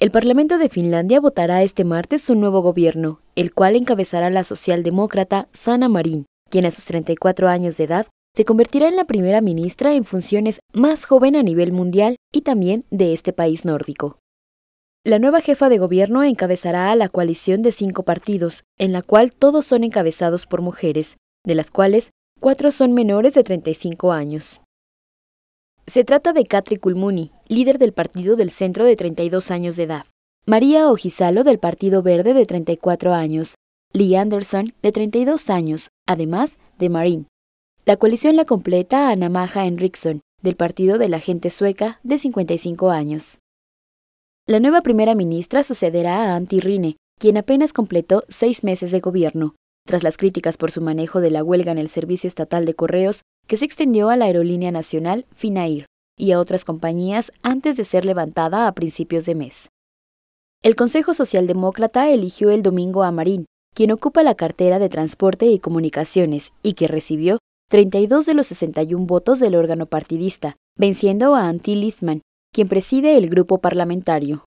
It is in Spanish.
El Parlamento de Finlandia votará este martes su nuevo gobierno, el cual encabezará la socialdemócrata Sana Marín, quien a sus 34 años de edad se convertirá en la primera ministra en funciones más joven a nivel mundial y también de este país nórdico. La nueva jefa de gobierno encabezará a la coalición de cinco partidos, en la cual todos son encabezados por mujeres, de las cuales cuatro son menores de 35 años. Se trata de Katri Kulmuni, líder del Partido del Centro de 32 años de edad, María Ojizalo del Partido Verde de 34 años, Lee Anderson de 32 años, además de Marín. La coalición la completa a Maja Henriksson del Partido de la Gente Sueca de 55 años. La nueva primera ministra sucederá a Antti Rine, quien apenas completó seis meses de gobierno, tras las críticas por su manejo de la huelga en el Servicio Estatal de Correos que se extendió a la aerolínea nacional Finair y a otras compañías antes de ser levantada a principios de mes. El Consejo Socialdemócrata eligió el domingo a Marín, quien ocupa la cartera de Transporte y Comunicaciones y que recibió 32 de los 61 votos del órgano partidista, venciendo a Antti Lisman, quien preside el grupo parlamentario.